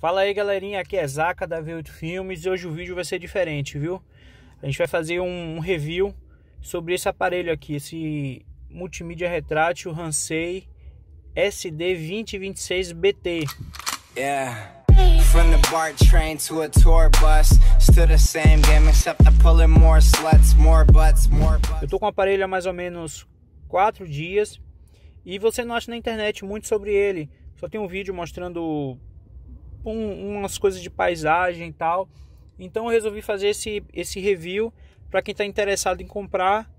Fala aí galerinha, aqui é Zaca da V8 Filmes e hoje o vídeo vai ser diferente, viu? A gente vai fazer um review sobre esse aparelho aqui, esse multimídia retrátil Hansei SD2026BT. Yeah. From the BART train to a tour bus, still the same game except pulling more sluts, more butts, more butts. Eu tô com o aparelho há mais ou menos 4 dias e você não acha na internet muito sobre ele. Só tem um vídeo mostrando um, umas coisas de paisagem e tal. Então eu resolvi fazer esse, esse review para quem está interessado em comprar.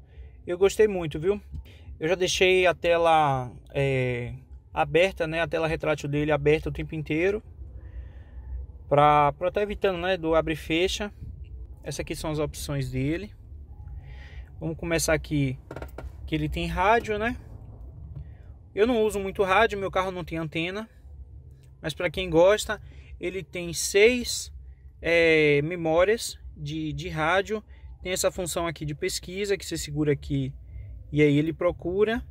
Eu gostei muito, viu? Eu já deixei a tela é, aberta, né? A tela retrátil dele aberta o tempo inteiro. Para estar tá evitando, né? Do abre e fecha. Essas aqui são as opções dele. Vamos começar aqui que ele tem rádio, né? Eu não uso muito rádio, meu carro não tem antena. Mas para quem gosta, ele tem seis é, memórias de, de rádio. Tem essa função aqui de pesquisa que você segura aqui e aí ele procura.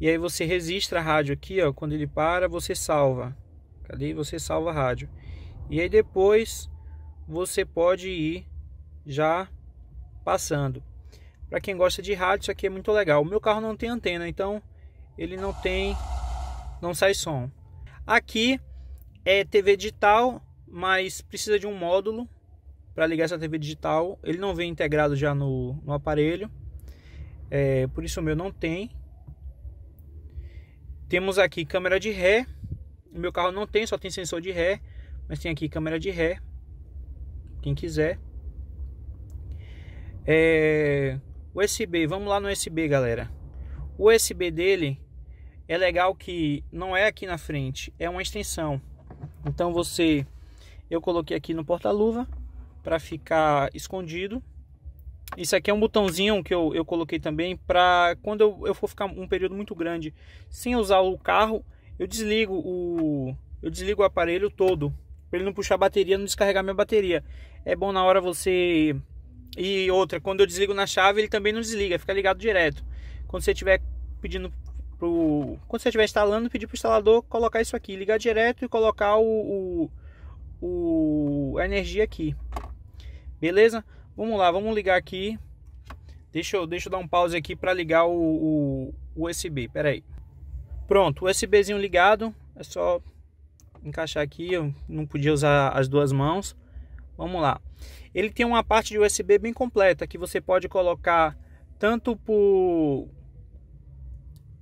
E aí você registra a rádio aqui, ó. Quando ele para, você salva. Cadê? Você salva a rádio. E aí depois você pode ir já passando. Para quem gosta de rádio, isso aqui é muito legal. O meu carro não tem antena, então ele não tem, não sai som. Aqui é TV digital, mas precisa de um módulo para ligar essa TV digital. Ele não vem integrado já no, no aparelho, é, por isso o meu não tem. Temos aqui câmera de ré. O meu carro não tem, só tem sensor de ré, mas tem aqui câmera de ré. Quem quiser. É, USB, vamos lá no USB, galera. O USB dele é legal que não é aqui na frente, é uma extensão. Então você, eu coloquei aqui no porta-luva para ficar escondido. Isso aqui é um botãozinho que eu, eu coloquei também para quando eu, eu for ficar um período muito grande sem usar o carro, eu desligo o eu desligo o aparelho todo para ele não puxar a bateria, não descarregar minha bateria. É bom na hora você e outra, quando eu desligo na chave, ele também não desliga, fica ligado direto. Quando você estiver pedindo pro, quando você estiver instalando, pedir para o instalador colocar isso aqui, ligar direto e colocar o, o, o a energia aqui. Beleza? Vamos lá, vamos ligar aqui. Deixa eu, deixa eu dar um pause aqui para ligar o, o, USB. Pera aí. Pronto, USBzinho ligado. É só encaixar aqui. Eu não podia usar as duas mãos. Vamos lá. Ele tem uma parte de USB bem completa que você pode colocar tanto por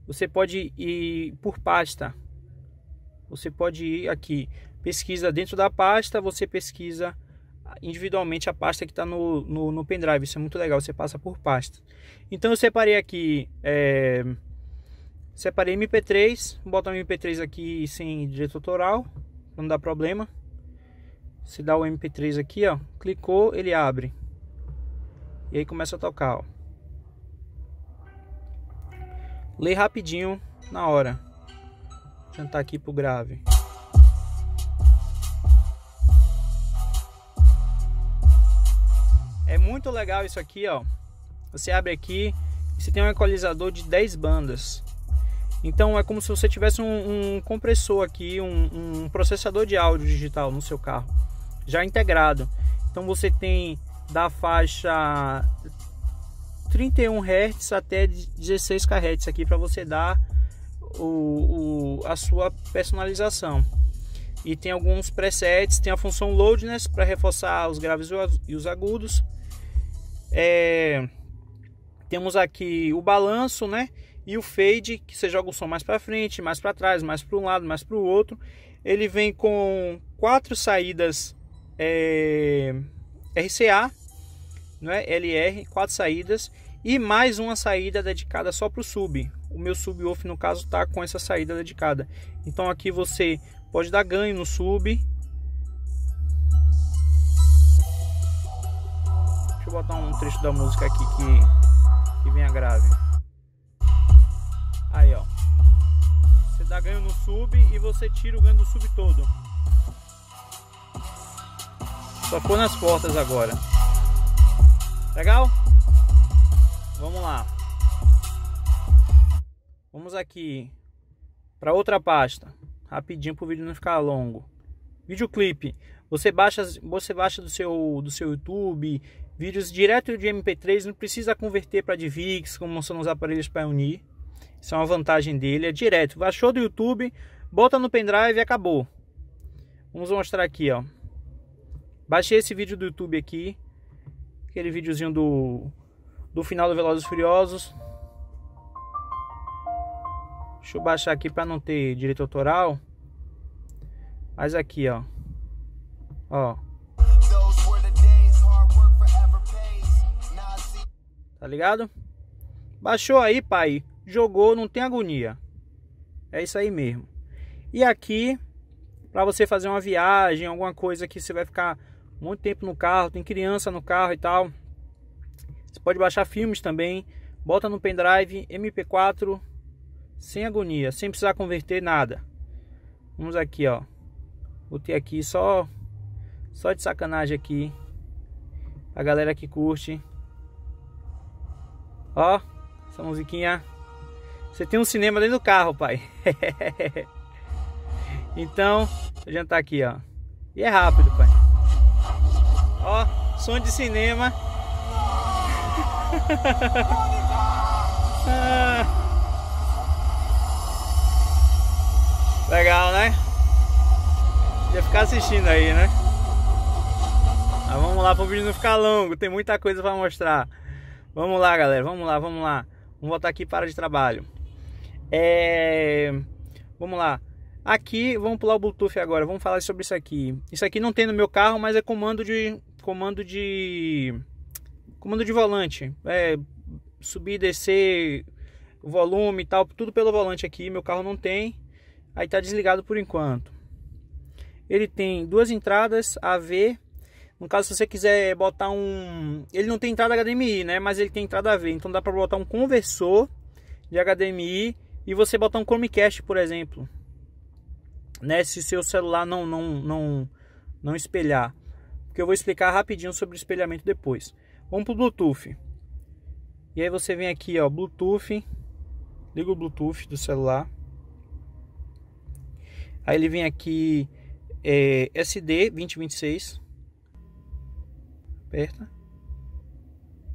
você pode ir por pasta. Você pode ir aqui, pesquisa dentro da pasta, você pesquisa individualmente a pasta que está no, no, no, pendrive. Isso é muito legal, você passa por pasta. Então eu separei aqui, é, separei MP3, vou botar o MP3 aqui sem direito autoral, não dá problema. Você dá o MP3 aqui, ó, clicou, ele abre. E aí começa a tocar, ó. Lê rapidinho, na hora. sentar aqui pro grave. É muito legal isso aqui, ó. Você abre aqui e você tem um equalizador de 10 bandas. Então é como se você tivesse um, um compressor aqui, um, um processador de áudio digital no seu carro, já integrado. Então você tem da faixa 31 Hz até 16 kHz aqui para você dar o, o, a sua personalização. E tem alguns presets, tem a função loudness para reforçar os graves e os agudos. É, temos aqui o balanço, né? E o fade, que você joga o som mais para frente, mais para trás, mais para um lado, mais para o outro. Ele vem com quatro saídas é, RCA é LR, quatro saídas e mais uma saída dedicada só para o sub. O meu off no caso está com essa saída dedicada. Então aqui você pode dar ganho no sub. Deixa eu botar um trecho da música aqui que, que a grave. Aí ó, você dá ganho no sub e você tira o ganho do sub todo. Só for nas portas agora. Legal? Vamos lá. Vamos aqui para outra pasta, rapidinho para o vídeo não ficar longo. Videoclipe. Você baixa, você baixa do seu do seu YouTube vídeos direto de MP3, não precisa converter para DivX, como são os aparelhos para unir. Isso é uma vantagem dele, é direto. Baixou do YouTube, bota no pendrive e acabou. Vamos mostrar aqui, ó. Baixei esse vídeo do YouTube aqui aquele videozinho do, do final do Velozes Furiosos. Deixa eu baixar aqui para não ter direito autoral. Mas aqui, ó. Ó. Tá ligado? Baixou aí, pai. Jogou, não tem agonia. É isso aí mesmo. E aqui, para você fazer uma viagem, alguma coisa que você vai ficar muito tempo no carro, tem criança no carro e tal. Você pode baixar filmes também, bota no pendrive MP4 sem agonia, sem precisar converter nada. Vamos aqui, ó. Botei aqui só só de sacanagem aqui. A galera que curte. Ó, essa musiquinha. Você tem um cinema dentro do carro, pai. então, vou tá aqui, ó. E é rápido, pai. Ó, som de cinema. Legal, né? Ia ficar assistindo aí, né? Mas ah, vamos lá para o vídeo não ficar longo, tem muita coisa para mostrar. Vamos lá, galera, vamos lá, vamos lá. Vamos voltar aqui para de trabalho. É... Vamos lá. Aqui, vamos pular o Bluetooth agora, vamos falar sobre isso aqui. Isso aqui não tem no meu carro, mas é comando de comando de comando de volante, é, subir, descer, volume e tal, tudo pelo volante aqui. Meu carro não tem, aí tá desligado por enquanto. Ele tem duas entradas AV. No caso, se você quiser botar um, ele não tem entrada HDMI, né? Mas ele tem entrada AV, então dá para botar um conversor de HDMI e você botar um Chromecast, por exemplo, né? Se seu celular não não não não espelhar que eu vou explicar rapidinho sobre o espelhamento depois. Vamos para o Bluetooth. E aí você vem aqui, ó, Bluetooth, liga o Bluetooth do celular. Aí ele vem aqui, é, SD 2026, aperta.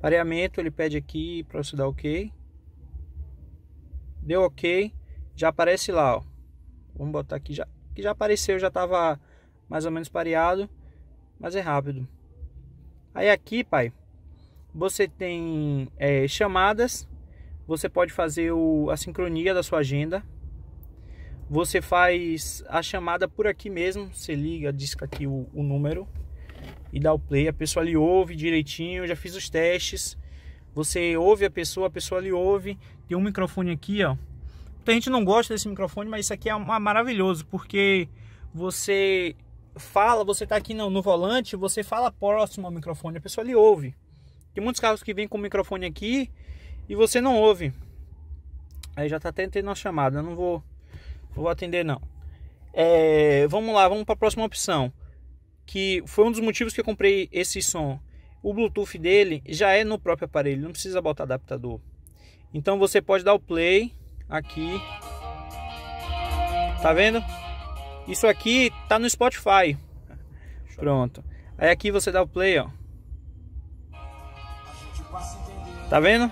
Pareamento, ele pede aqui para você dar OK. Deu OK, já aparece lá, ó. Vamos botar aqui já, que já apareceu, já estava mais ou menos pareado mas é rápido. Aí aqui, pai, você tem é, chamadas, você pode fazer o, a sincronia da sua agenda. Você faz a chamada por aqui mesmo, você liga, disca aqui o, o número e dá o play. A pessoa lhe ouve direitinho, já fiz os testes. Você ouve a pessoa, a pessoa lhe ouve. Tem um microfone aqui, ó. Muita gente não gosta desse microfone, mas isso aqui é, é maravilhoso, porque você fala, você está aqui no, no, volante, você fala próximo ao microfone, a pessoa lhe ouve. Tem muitos carros que vêm com o microfone aqui e você não ouve. Aí já está até tendo uma chamada, eu não vou, não vou atender não. É, vamos lá, vamos para a próxima opção. Que foi um dos motivos que eu comprei esse som. O Bluetooth dele já é no próprio aparelho, não precisa botar adaptador. Então você pode dar o play aqui. Tá vendo? Isso aqui tá no Spotify. Pronto. Aí aqui você dá o play, ó. Tá vendo?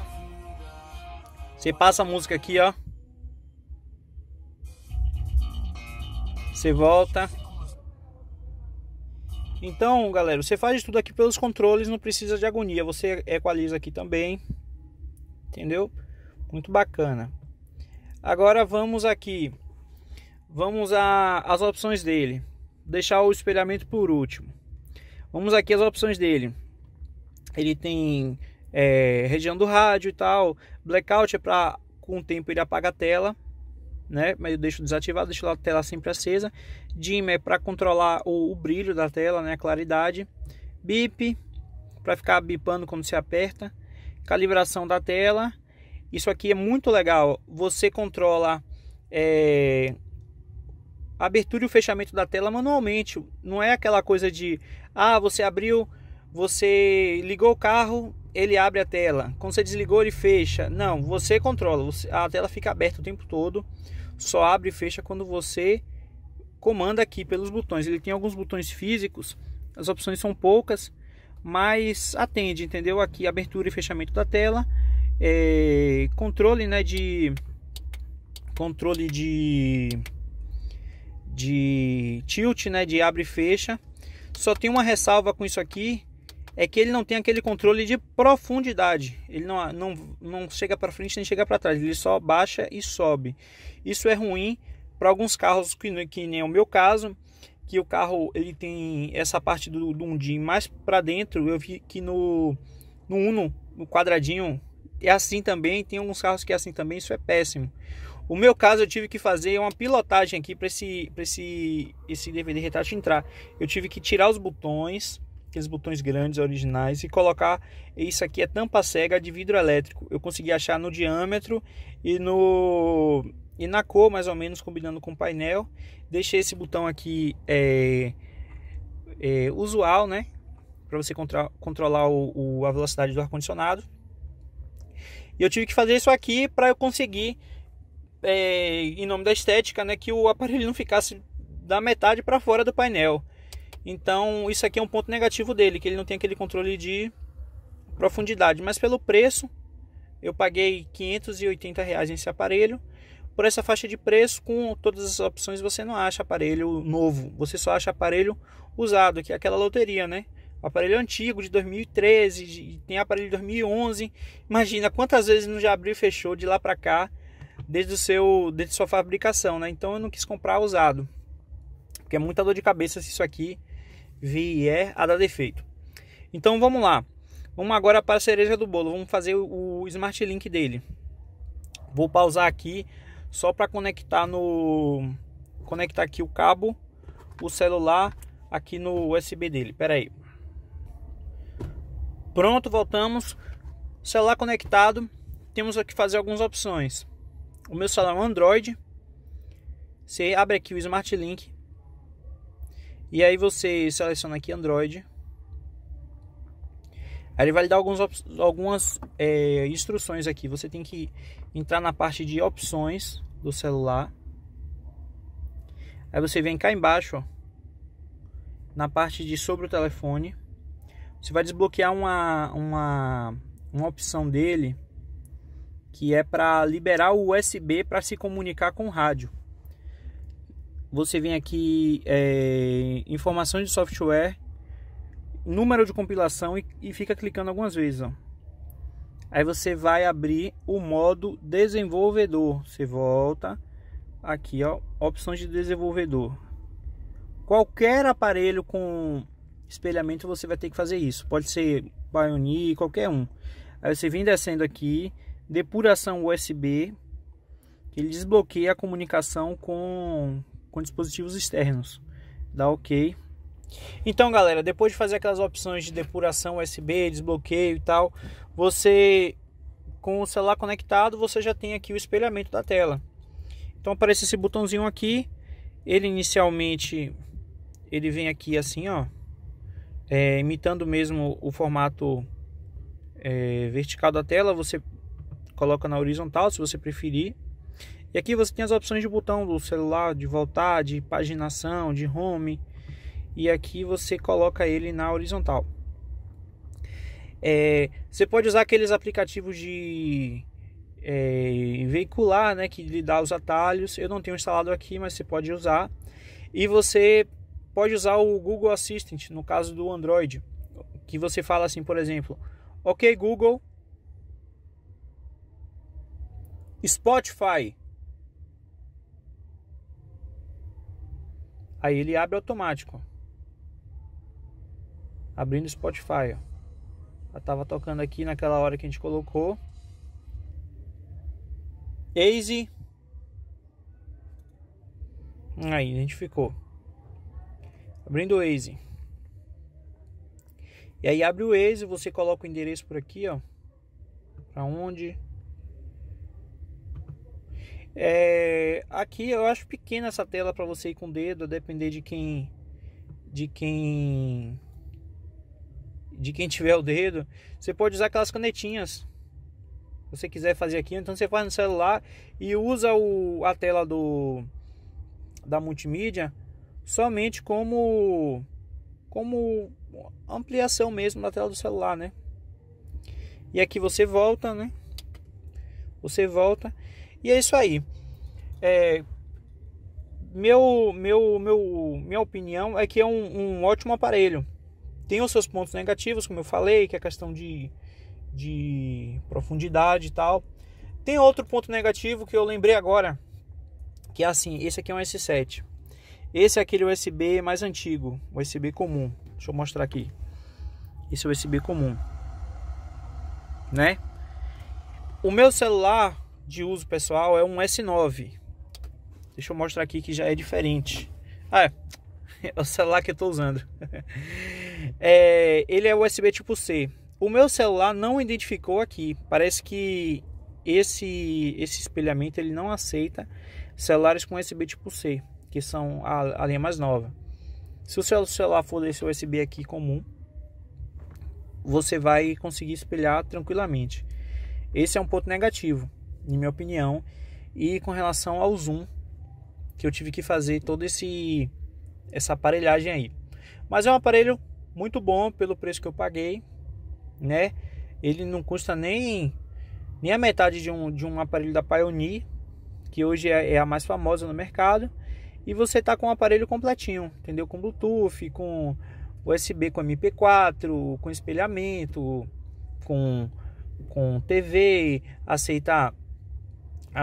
Você passa a música aqui, ó. Você volta. Então, galera, você faz tudo aqui pelos controles, não precisa de agonia. Você equaliza aqui também. Entendeu? Muito bacana. Agora vamos aqui Vamos às opções dele. Vou deixar o espelhamento por último. Vamos aqui as opções dele. Ele tem é, região do rádio e tal. Blackout é para com o tempo ele apaga a tela, né? Mas eu deixo desativado, deixo a tela sempre acesa. Dimmer é para controlar o, o, brilho da tela, né? A claridade. Bip para ficar bipando quando se aperta. Calibração da tela. Isso aqui é muito legal. Você controla é, a abertura e o fechamento da tela manualmente. Não é aquela coisa de ah, você abriu, você ligou o carro, ele abre a tela. Quando você desligou, ele fecha. Não, você controla. A tela fica aberta o tempo todo. Só abre e fecha quando você comanda aqui pelos botões. Ele tem alguns botões físicos, as opções são poucas, mas atende, entendeu? Aqui abertura e fechamento da tela, é, controle, né, de controle de de tilt, né, de abre e fecha. Só tem uma ressalva com isso aqui, é que ele não tem aquele controle de profundidade. Ele não, não, não chega para frente nem chega para trás, ele só baixa e sobe. Isso é ruim para alguns carros, que, que nem é o meu caso, que o carro ele tem essa parte do, do Undim mais para dentro. Eu vi que no, no Uno, no quadradinho, é assim também. Tem alguns carros que é assim também, isso é péssimo. O meu caso, eu tive que fazer uma pilotagem aqui para esse, esse, esse DVD retrato entrar. Eu tive que tirar os botões, aqueles botões grandes originais, e colocar isso aqui é tampa cega de vidro elétrico. Eu consegui achar no diâmetro e no e na cor, mais ou menos, combinando com o painel. Deixei esse botão aqui é, é, usual, né? Para você contra, controlar o, o, a velocidade do ar-condicionado. E eu tive que fazer isso aqui para eu conseguir é, em nome da estética, né, que o aparelho não ficasse da metade para fora do painel. Então, isso aqui é um ponto negativo dele, que ele não tem aquele controle de profundidade. Mas pelo preço, eu paguei 580 reais nesse aparelho. Por essa faixa de preço, com todas as opções, você não acha aparelho novo. Você só acha aparelho usado, que é aquela loteria, né? Aparelho é antigo de 2013, de, tem aparelho de 2011. Imagina quantas vezes não já abriu e fechou de lá para cá desde o seu desde sua fabricação, né? Então eu não quis comprar usado, porque é muita dor de cabeça se isso aqui vier a dar defeito. Então vamos lá. Vamos agora para a cereja do bolo. Vamos fazer o, Smart Link dele. Vou pausar aqui só para conectar no conectar aqui o cabo, o celular aqui no USB dele. Pera aí. Pronto, voltamos. Celular conectado. Temos aqui fazer algumas opções o meu celular é um Android. Você abre aqui o Smart Link. E aí você seleciona aqui Android. Aí ele vai lhe dar alguns, algumas é, instruções aqui. Você tem que entrar na parte de opções do celular. Aí você vem cá embaixo, ó, na parte de sobre o telefone. Você vai desbloquear uma, uma, uma opção dele que é para liberar o USB para se comunicar com o rádio. Você vem aqui é, informações de software, número de compilação e, e fica clicando algumas vezes. Ó. Aí você vai abrir o modo desenvolvedor. Você volta aqui, ó, opções de desenvolvedor. Qualquer aparelho com espelhamento você vai ter que fazer isso. Pode ser Pioneer, qualquer um. Aí você vem descendo aqui depuração USB, que ele desbloqueia a comunicação com, com dispositivos externos. Dá OK. Então, galera, depois de fazer aquelas opções de depuração USB, desbloqueio e tal, você com o celular conectado, você já tem aqui o espelhamento da tela. Então aparece esse botãozinho aqui. Ele inicialmente ele vem aqui assim, ó, é, imitando mesmo o formato é, vertical da tela. Você coloca na horizontal se você preferir. E aqui você tem as opções de botão do celular, de voltar, de paginação, de home. E aqui você coloca ele na horizontal. É, você pode usar aqueles aplicativos de é, veicular, né, que lhe dá os atalhos. Eu não tenho instalado aqui, mas você pode usar. E você pode usar o Google Assistant, no caso do Android, que você fala assim, por exemplo, OK Google, Spotify. Aí ele abre automático. Abrindo Spotify. Ela tava tocando aqui naquela hora que a gente colocou. Easy. Aí, identificou. Abrindo o Waze. E aí abre o Waze, você coloca o endereço por aqui, ó. Pra onde? É, aqui eu acho pequena essa tela para você ir com o dedo, a depender de quem de quem de quem tiver o dedo. Você pode usar aquelas canetinhas. Se você quiser fazer aqui, então você faz no celular e usa o, a tela do da multimídia somente como como ampliação mesmo da tela do celular, né? E aqui você volta, né? Você volta e é isso aí. É, meu, meu, meu, minha opinião é que é um, um, ótimo aparelho. Tem os seus pontos negativos, como eu falei, que é a questão de, de profundidade e tal. Tem outro ponto negativo que eu lembrei agora, que é assim, esse aqui é um S7. Esse é aquele USB mais antigo, USB comum. Deixa eu mostrar aqui. Esse é o USB comum, né? O meu celular de uso pessoal é um S9. Deixa eu mostrar aqui que já é diferente. Ah, é, é o celular que eu estou usando. É, ele é USB tipo C. O meu celular não identificou aqui. Parece que esse, esse espelhamento ele não aceita celulares com USB tipo C, que são a, a linha mais nova. Se o seu celular for desse USB aqui comum, você vai conseguir espelhar tranquilamente. Esse é um ponto negativo em minha opinião, e com relação ao zoom que eu tive que fazer todo esse essa aparelhagem aí. Mas é um aparelho muito bom pelo preço que eu paguei, né? Ele não custa nem nem a metade de um de um aparelho da Pioneer, que hoje é, é a mais famosa no mercado, e você tá com um aparelho completinho, entendeu? Com Bluetooth, com USB com MP4, com espelhamento, com com TV, aceitar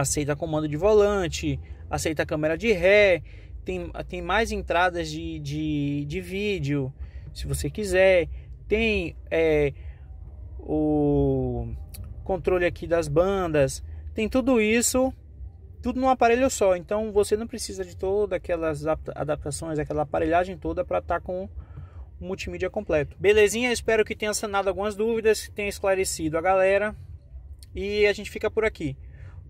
aceita comando de volante, aceita câmera de ré, tem, tem mais entradas de, de, de vídeo, se você quiser, tem é, o controle aqui das bandas, tem tudo isso, tudo num aparelho só. Então você não precisa de todas aquelas adaptações, aquela aparelhagem toda para estar tá com o multimídia completo. Belezinha? Espero que tenha sanado algumas dúvidas, tenha esclarecido a galera. E a gente fica por aqui.